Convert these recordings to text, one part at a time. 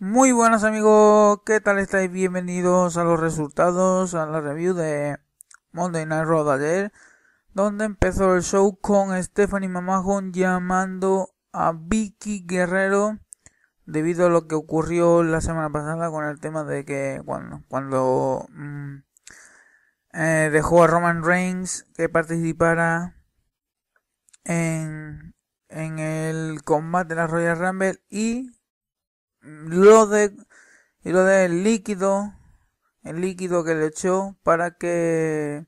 Muy buenas amigos, ¿qué tal estáis? Bienvenidos a los resultados, a la review de Monday Night Raw de ayer, donde empezó el show con Stephanie Mamajón llamando a Vicky Guerrero debido a lo que ocurrió la semana pasada con el tema de que cuando, cuando mm, eh, dejó a Roman Reigns que participara en, en el combate de la Royal Rumble y lo de y lo del líquido el líquido que le echó para que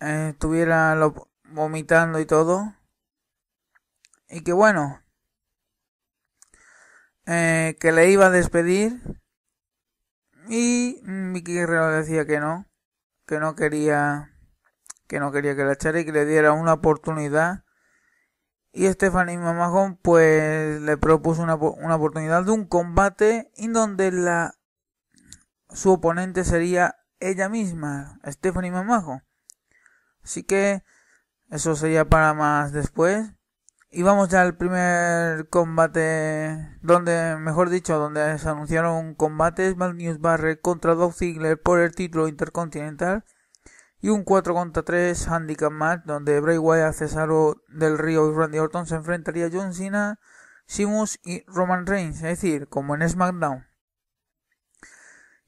eh, estuviera lo, vomitando y todo y que bueno eh, que le iba a despedir y Vicky Guerrero decía que no que no quería que no quería que la echara y que le diera una oportunidad y Stephanie Mamajo pues le propuso una, una oportunidad de un combate en donde la su oponente sería ella misma, Stephanie Mamajo Así que eso sería para más después. Y vamos ya al primer combate, donde, mejor dicho, donde se anunciaron combates, Mal News Barre contra Doug Ziggler por el título intercontinental y un 4 contra 3 handicap match donde Bray Wyatt, Cesaro del Río y Randy Orton se enfrentaría a John Cena, Simus y Roman Reigns, es decir, como en SmackDown.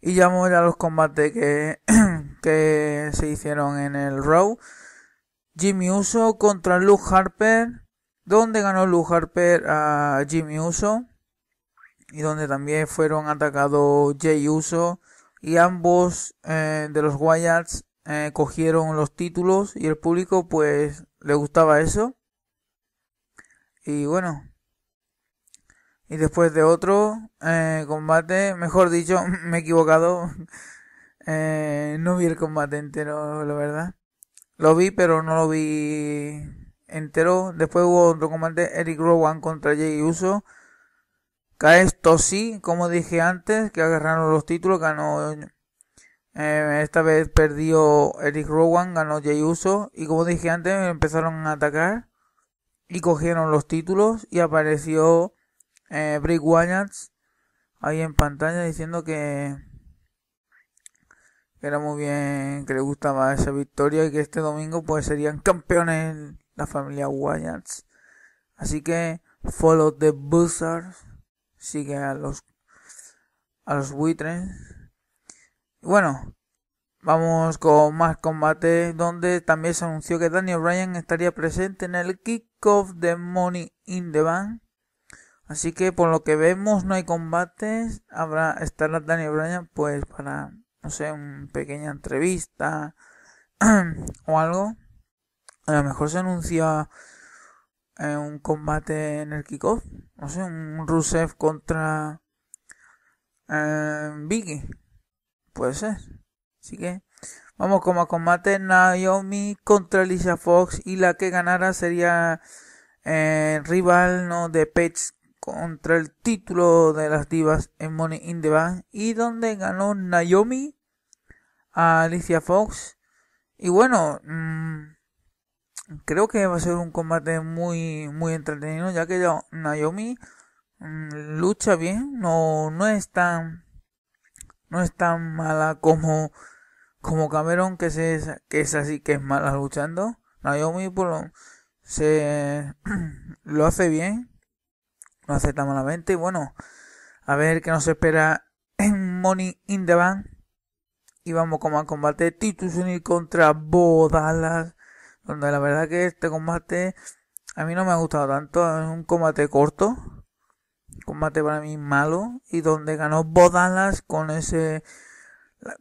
Y ya vamos a los combates que, que se hicieron en el Raw. Jimmy Uso contra Luke Harper, donde ganó Luke Harper a Jimmy Uso y donde también fueron atacados Jay Uso y ambos eh, de los Wyatts eh, cogieron los títulos y el público pues le gustaba eso. Y bueno. Y después de otro eh, combate, mejor dicho, me he equivocado. Eh, no vi el combate entero, la verdad. Lo vi, pero no lo vi entero. Después hubo otro combate, Eric Rowan contra Jay Uso. esto sí como dije antes, que agarraron los títulos, ganó eh, esta vez perdió Eric Rowan, ganó Jay Uso. Y como dije antes, empezaron a atacar. Y cogieron los títulos. Y apareció eh, Brick Wyatt ahí en pantalla diciendo que, era muy bien, que le gustaba esa victoria. Y que este domingo pues serían campeones la familia Wyatt. Así que follow the buzzards. Sigue a los, a los buitres bueno, vamos con más combates donde también se anunció que Daniel Bryan estaría presente en el kickoff de Money in the Bank. Así que por lo que vemos no hay combates, habrá estará Daniel Bryan pues para no sé, una pequeña entrevista o algo. A lo mejor se anuncia eh, un combate en el kickoff, no sé, un Rusev contra eh, Biggie Puede ser. Así que vamos como a combate Naomi contra Alicia Fox y la que ganara sería eh, rival ¿no? de pets contra el título de las divas en Money in the Bank y donde ganó Naomi a Alicia Fox y bueno mm, creo que va a ser un combate muy muy entretenido ya que Naomi mm, lucha bien no no es tan no es tan mala como, como Cameron, que, se, que es así que es mala luchando. Naomi por lo, se, lo hace bien, no hace tan malamente. Y bueno, a ver qué nos espera en Money in the Bank. Y vamos con al combate Titus Unir contra bodalas Donde la verdad que este combate a mí no me ha gustado tanto. Es un combate corto combate para mí malo y donde ganó Bodalas con ese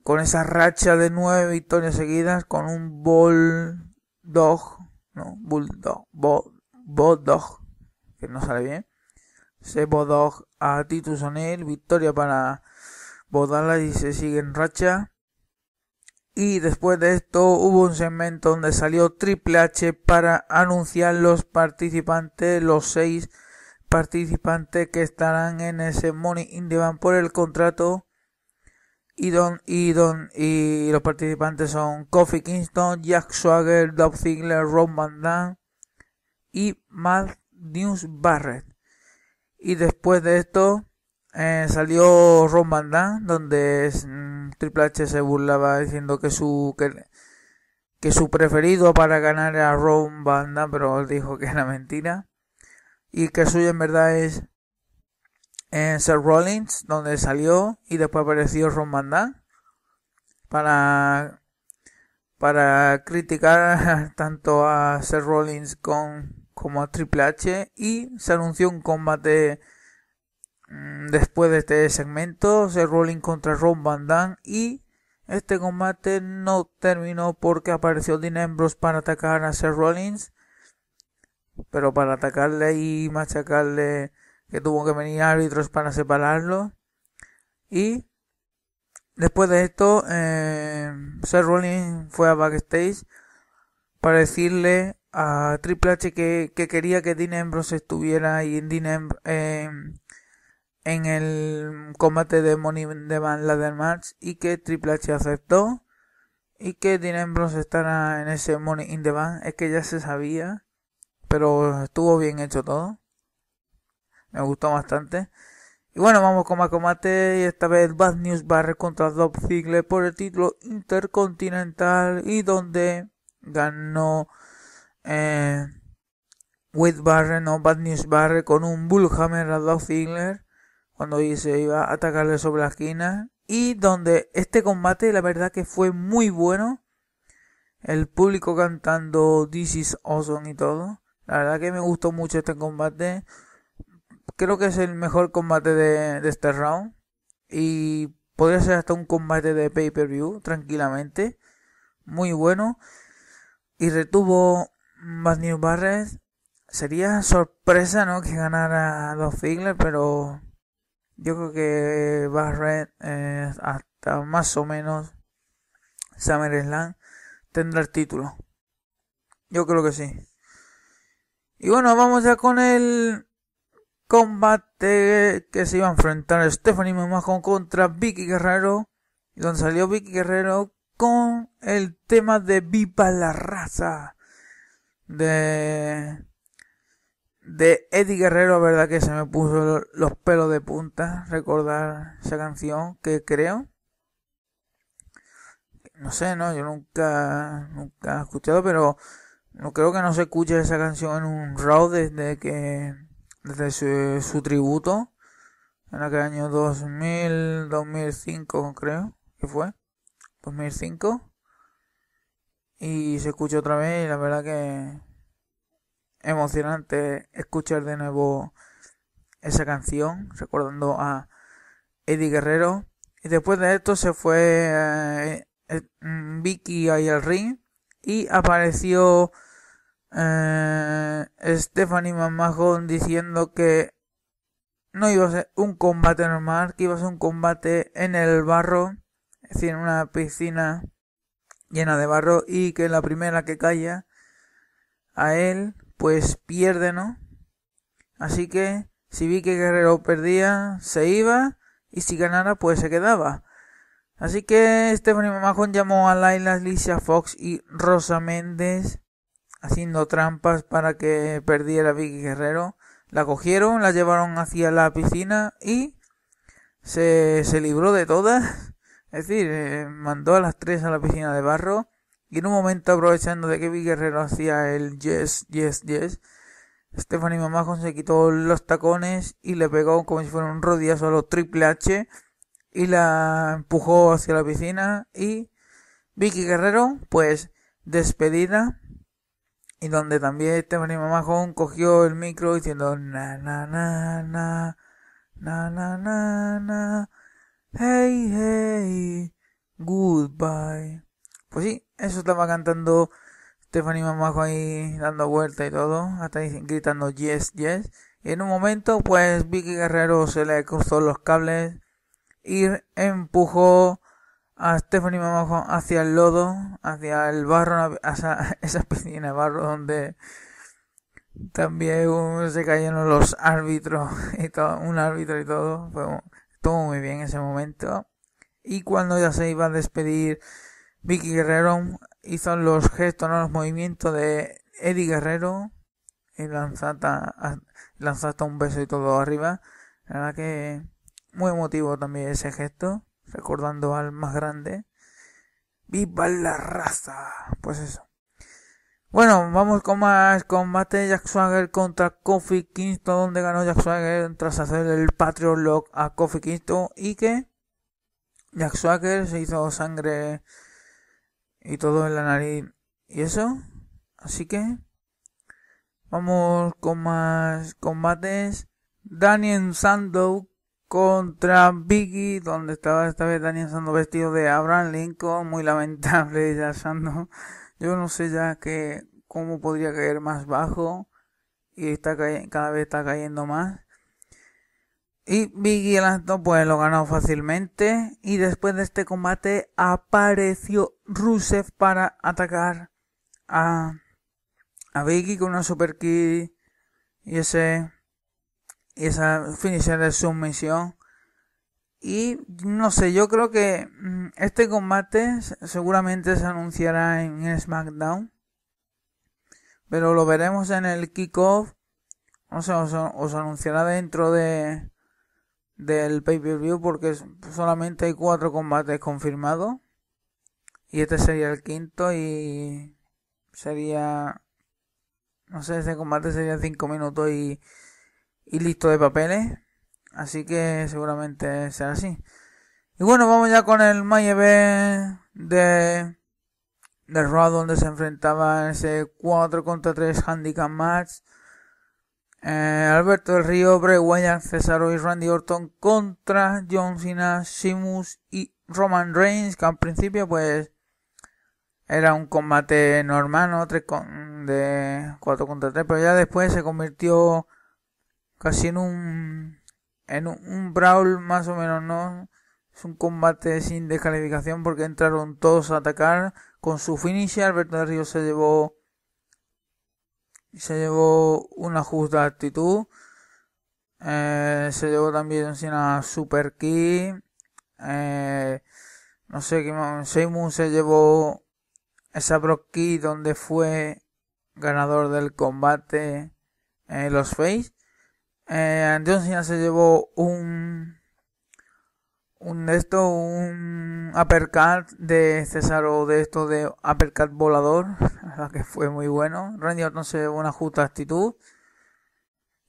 con esa racha de nueve victorias seguidas con un bulldog no bulldog bo, bulldog que no sale bien se bulldog a Titus O'Neill victoria para Bodalas y se sigue en racha y después de esto hubo un segmento donde salió Triple H para anunciar los participantes los seis participantes que estarán en ese Money in the por el contrato y don, y don, y los participantes son Kofi Kingston, Jack Swagger, Dolph Ziggler, Ron Van Damme y Matt News Barrett. Y después de esto eh, salió Ron Van Damme, donde mm, Triple H se burlaba diciendo que su que, que su preferido para ganar era Ron Van Damme, pero dijo que era mentira y que suya en verdad es en Seth Rollins, donde salió y después apareció Ron Van para, para criticar tanto a Seth Rollins como a Triple H y se anunció un combate mm, después de este segmento, Seth Rollins contra Ron Van y este combate no terminó porque apareció Dean Ambrose para atacar a Seth Rollins pero para atacarle y machacarle que tuvo que venir árbitros para separarlo. Y después de esto, eh, Seth Rollins fue a backstage para decirle a Triple H que, quería que Dean Ambrose estuviera en, eh, en el combate de Money in the Bank Ladder Match y que Triple H aceptó y que Dean Ambrose estará en ese Money in the Bank es que ya se sabía pero estuvo bien hecho todo. Me gustó bastante. Y bueno, vamos con más combate. Y esta vez Bad News Barre contra Dolph Ziggler por el título intercontinental. Y donde ganó eh, Wade Barre, no Bad News Barre, con un Bullhammer a Dolph Ziggler. Cuando se iba a atacarle sobre la esquina. Y donde este combate, la verdad que fue muy bueno. El público cantando This is Awesome y todo. La verdad que me gustó mucho este combate. Creo que es el mejor combate de, este round. Y podría ser hasta un combate de pay-per-view, tranquilamente. Muy bueno. Y retuvo más New Barrett. Sería sorpresa, ¿no? Que ganara a figler pero yo creo que Barrett eh, hasta más o menos SummerSlam tendrá el título. Yo creo que sí. Y bueno, vamos ya con el combate que se iba a enfrentar Stephanie McMahon contra Vicky Guerrero. Y donde salió Vicky Guerrero con el tema de Viva la raza. De, de Eddie Guerrero, verdad que se me puso los pelos de punta recordar esa canción que creo. No sé, no, yo nunca, nunca he escuchado, pero no creo que no se escuche esa canción en un Raw desde que. desde su, tributo. En aquel año 2000, 2005 creo que fue. 2005. Y se escucha otra vez y la verdad que emocionante escuchar de nuevo esa canción, recordando a Eddie Guerrero. Y después de esto se fue eh, eh, Vicky al ring y apareció eh, Stephanie Mamajón diciendo que no iba a ser un combate normal, que iba a ser un combate en el barro, es decir, en una piscina llena de barro y que la primera que calla a él, pues pierde, ¿no? Así que si vi que Guerrero perdía, se iba y si ganara, pues se quedaba. Así que Stephanie Mamajón llamó a Laila Alicia Fox y Rosa Méndez haciendo trampas para que perdiera Vicky Guerrero. La cogieron, la llevaron hacia la piscina y se, se libró de todas. Es decir, eh, mandó a las tres a la piscina de barro. Y en un momento, aprovechando de que Vicky Guerrero hacía el yes, yes, yes, Stephanie Mamajon se quitó los tacones y le pegó como si fuera un rodillazo a los Triple H. Y la empujó hacia la piscina. Y Vicky Guerrero, pues, despedida y donde también Stephanie Mamajón cogió el micro diciendo na na na na na na na na hey hey goodbye. Pues sí, eso estaba cantando Stephanie Mamajo ahí dando vuelta y todo, hasta gritando yes, yes. Y en un momento, pues Vicky Guerrero se le cruzó los cables y empujó a Stephanie Mamá hacia el lodo, hacia el barro, esa piscina de barro donde también se cayeron los árbitros y todo, un árbitro y todo, fue, muy bien ese momento. Y cuando ya se iba a despedir, Vicky Guerrero hizo los gestos, ¿no? los movimientos de Eddie Guerrero y lanzata, hasta un beso y todo arriba. La verdad que muy emotivo también ese gesto recordando al más grande. ¡Viva la raza! Pues eso. Bueno, vamos con más combate Jack Swagger contra Kofi Kingston, donde ganó Jack Swagger tras hacer el Patriot Lock a Kofi Kingston y que Jack Swagger se hizo sangre y todo en la nariz y eso. Así que vamos con más combates. Daniel Sandow contra Vicky, donde estaba esta vez Daniel Sando vestido de Abraham Lincoln, muy lamentable ya Sando. Yo no sé ya que cómo podría caer más bajo y está cada vez está cayendo más. Y Biggie pues lo ganó fácilmente y después de este combate apareció Rusev para atacar a, a Biggie con una super key y ese esa finisher de submisión Y no sé, yo creo que mm, este combate seguramente se anunciará en SmackDown. Pero lo veremos en el kickoff. no sé os, anunciará dentro de del pay-per-view porque solamente hay cuatro combates confirmados. Y este sería el quinto y sería... No sé, ese combate sería cinco minutos y y listo de papeles. Así que seguramente será así. Y bueno, vamos ya con el Mayeve de, de Raw, donde se enfrentaba ese 4 contra 3 handicap match. Eh, Alberto del Río, Bray Wyatt, Cesaro y Randy Orton contra John Cena, Simus y Roman Reigns, que al principio pues era un combate normal, ¿no? con, de 4 contra 3, pero ya después se convirtió casi en un, en un, brawl más o menos, ¿no? Es un combate sin descalificación porque entraron todos a atacar con su finish. Alberto del Río se llevó se llevó una justa actitud. Eh, se llevó también una super key. Eh, no sé qué Seymour se llevó esa Brock key donde fue ganador del combate eh, los Face. Eh, ya se llevó un un de esto, un uppercut de César o de esto de uppercut volador, la que fue muy bueno. Randy entonces se llevó una justa actitud.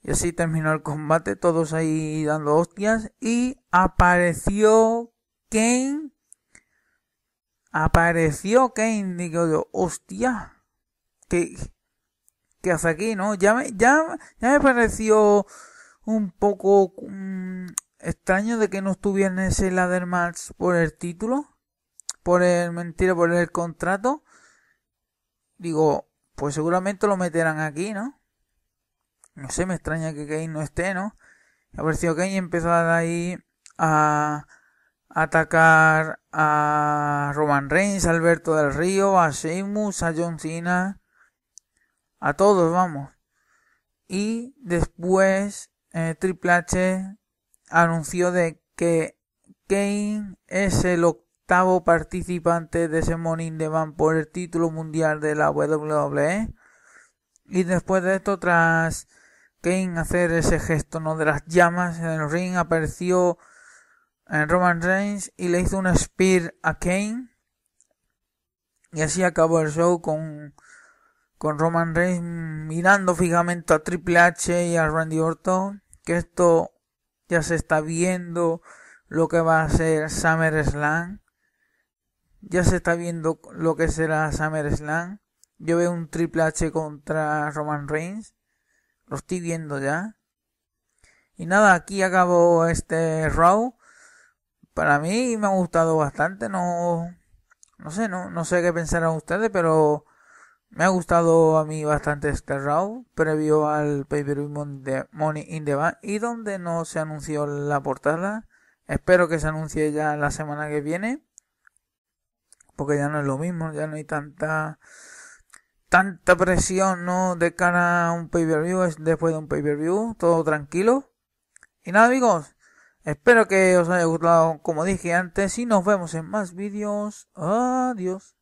Y así terminó el combate, todos ahí dando hostias. Y apareció Kane. Apareció Kane, digo yo, hostia hace aquí, ¿no? Ya me, ya, ya me pareció un poco mm, extraño de que no estuviera en ese ladder match por el título, por el mentira, por el contrato. Digo, pues seguramente lo meterán aquí, ¿no? No sé, me extraña que Kane no esté, ¿no? Me pareció Kane empezar ahí a atacar a Roman Reigns, Alberto del Río, a Sheamus, a John Cena, a todos, vamos. Y después eh, Triple H anunció de que Kane es el octavo participante de ese Morning de van por el título mundial de la WWE. Y después de esto, tras Kane hacer ese gesto ¿no? de las llamas en el ring, apareció en eh, Roman Reigns y le hizo un spear a Kane. Y así acabó el show con con Roman Reigns mirando fijamente a Triple H y a Randy Orton, que esto ya se está viendo lo que va a ser SummerSlam. Ya se está viendo lo que será SummerSlam. Yo veo un Triple H contra Roman Reigns. Lo estoy viendo ya. Y nada, aquí acabó este round. Para mí me ha gustado bastante. No, no sé, no, no sé qué pensarán ustedes, pero me ha gustado a mí bastante este round previo al pay-per-view Money in the Bank y donde no se anunció la portada. Espero que se anuncie ya la semana que viene. Porque ya no es lo mismo, ya no hay tanta tanta presión no de cara a un pay-per-view, es después de un pay-per-view, todo tranquilo. Y nada amigos, espero que os haya gustado como dije antes y nos vemos en más vídeos. Adiós.